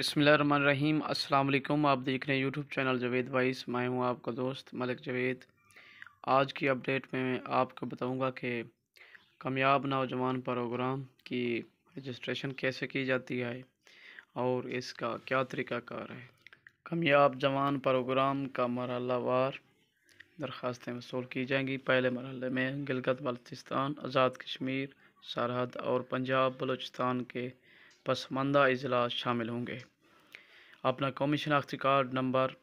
बसमीम अल्लाम आप देख रहे हैं यूट्यूब चैनल जवेद वाइस मैं हूं आपका दोस्त मलिक जवेद आज की अपडेट में मैं आपको बताऊंगा कि कामयाब नौजवान प्रोग्राम की रजिस्ट्रेशन कैसे की जाती है और इसका क्या तरीक़ाकार है कामयाब जवान प्रोग्राम का वार दरख्वास्तें वसूल की जाएंगी पहले मरल में गिलगत बल्तिस्तान आज़ाद कश्मीर सरहद और पंजाब बलूचिस्तान के पसमानदा अजलास शामिल होंगे अपना कौमी शनाख्ती कार्ड नंबर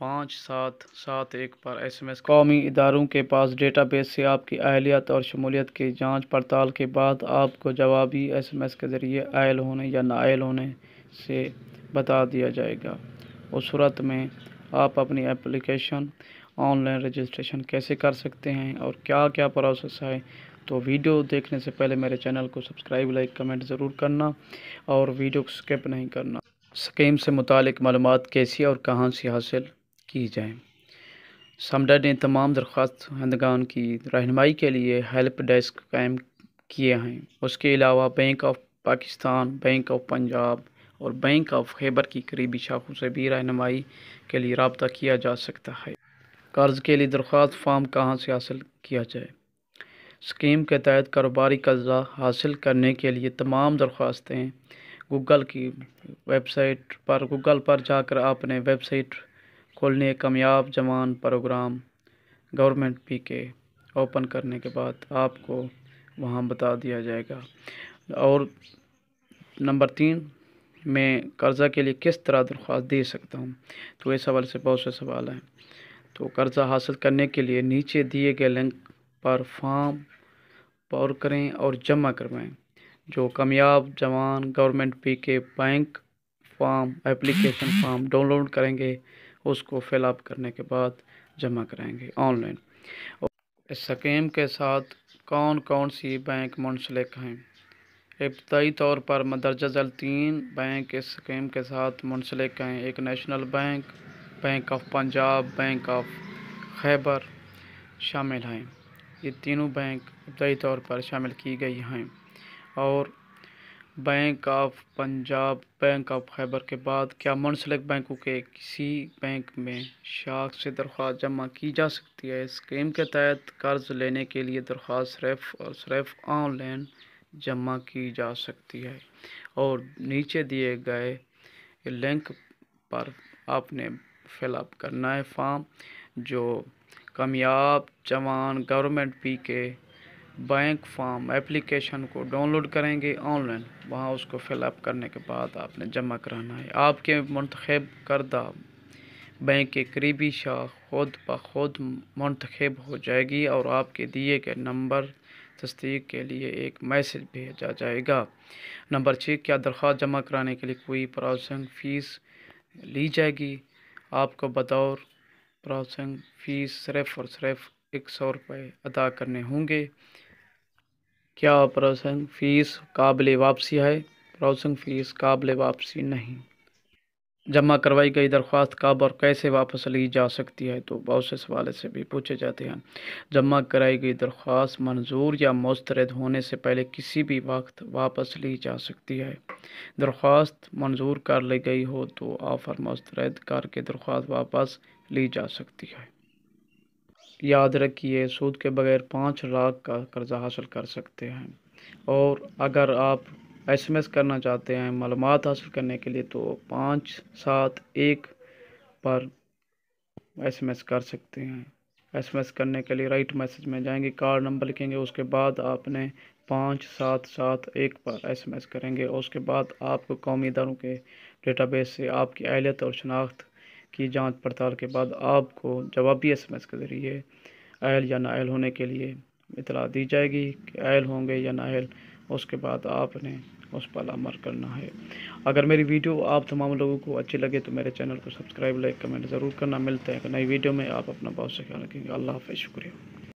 पाँच सात सात एक पर एस एम एस कौमी इदारों के पास डेटा बेस से आपकी अहलियत और शमूलियत की जाँच पड़ताल के बाद आपको जवाबी एस एम एस के ज़रिए आयल होने या नायल होने से बता दिया जाएगा उस सूरत में आप अपनी एप्लीकेशन ऑनलाइन रजिस्ट्रेशन कैसे कर सकते हैं और क्या क्या प्रोसेस है तो वीडियो देखने से पहले मेरे चैनल को सब्सक्राइब लाइक कमेंट ज़रूर करना और वीडियो को स्किप नहीं करना स्कीम से मुतक मालूम कैसी और कहाँ से हासिल की जाए समडा ने तमाम दरख्वास्त हंदगान की रहनमाई के लिए हेल्प डेस्क कायम किए हैं उसके अलावा bank of Pakistan bank of Punjab और बैंक ऑफ खैबर की करीबी शाखों से भी रहनमाई के लिए रबता किया जा सकता है कर्ज़ के लिए दरख्वास्त फॉर्म कहाँ से हासिल किया जाए स्कीम के तहत कारोबारी कर्जा हासिल करने के लिए तमाम दरख्वास्तें गूगल की वेबसाइट पर गूगल पर जाकर आपने वेबसाइट खोलने Kamyab Jawan program government P K open करने के बाद आपको वहाँ बता दिया जाएगा और नंबर तीन मैं कर्ज़ा के लिए किस तरह दरख्वास्त दे सकता हूँ तो इस हवाले से बहुत से सवाल हैं तो कर्ज़ा हासिल करने के लिए नीचे दिए गए लिंक परफॉर्म पर करें और जमा करवाएं जो Kamyab Jawan government P K bank form application form download करेंगे उसको फिलअप करने के बाद जमा कराएंगे ऑनलाइन इस स्कीम के साथ कौन कौन सी बैंक मुनसलिक हैं इब्तई तौर पर जल तीन बैंक इस स्कीम के साथ मुंसलिक हैं एक national bank bank of Punjab bank of Khyber शामिल हैं ये तीनों बैंक इब्तदी तौर पर शामिल की गई हैं और bank of Punjab bank of Khyber के बाद क्या मुंसलिक बैंकों के किसी बैंक में शाख से दरख्वास्त जमा की जा सकती है स्कीम के तहत कर्ज लेने के लिए दरख्वास्त सिर्फ और सिर्फ ऑनलाइन जमा की जा सकती है और नीचे दिए गए लिंक पर आपने फिलअप करना है फॉर्म जो Kamyab Jawan government P K bank form application को डाउनलोड करेंगे ऑनलाइन वहाँ उसको फिलअप करने के बाद आपने जमा कराना है आपके मंतखब करदा बैंक के करीबी शाख खुद ब खुद मंतखब हो जाएगी और आपके दिए गए नंबर तस्दीक के लिए एक मैसेज भेजा जाएगा नंबर छः क्या दरख्वास्त जमा कराने के लिए कोई प्रोसेसिंग फ़ीस ली जाएगी आपको बतौर प्रोसेसिंग फ़ीस सिर्फ़ और सिर्फ एक सौ रुपये अदा करने होंगे क्या प्रोसेसिंग फ़ीस काबिल वापसी है प्रोसेसिंग फ़ीस काबिल वापसी नहीं जमा करवाई गई दरख्वास्त कब और कैसे वापस ली जा सकती है तो बहुत से सवाल से भी पूछे जाते हैं जमा कराई गई दरख्वास्त मंजूर या मुस्तरद होने से पहले किसी भी वक्त वापस ली जा सकती है दरख्वास्त मंजूर कर ली गई हो तो ऑफ़र मुस्तरद करके दरख्वास्त वापस ली जा सकती है याद रखिए सूद के बगैर पाँच लाख का कर्ज़ा हासिल कर सकते हैं और अगर आप एसएमएस करना चाहते हैं मालूम हासिल करने के लिए तो पाँच सात एक पर एसएमएस कर सकते हैं एसएमएस करने के लिए राइट मैसेज में जाएंगे कार्ड नंबर लिखेंगे उसके बाद आपने पाँच सात सात एक पर एसएमएस करेंगे और उसके बाद आपको कौमी इदारों के डेटाबेस से आपकी अहलियत और शनाख्त की जांच पड़ताल के बाद आपको जवाबी एस एम एस के ज़रिए अहल या नायल होने के लिए इतला दी जाएगी कि अहल होंगे या नायल उसके बाद आपने उस पर अमर करना है अगर मेरी वीडियो आप तमाम लोगों को अच्छी लगे तो मेरे चैनल को सब्सक्राइब लाइक कमेंट ज़रूर करना मिलते हैं नई वीडियो में आप अपना बहुत से ख्याल रखेंगे अल्लाह हाफ शुक्रिया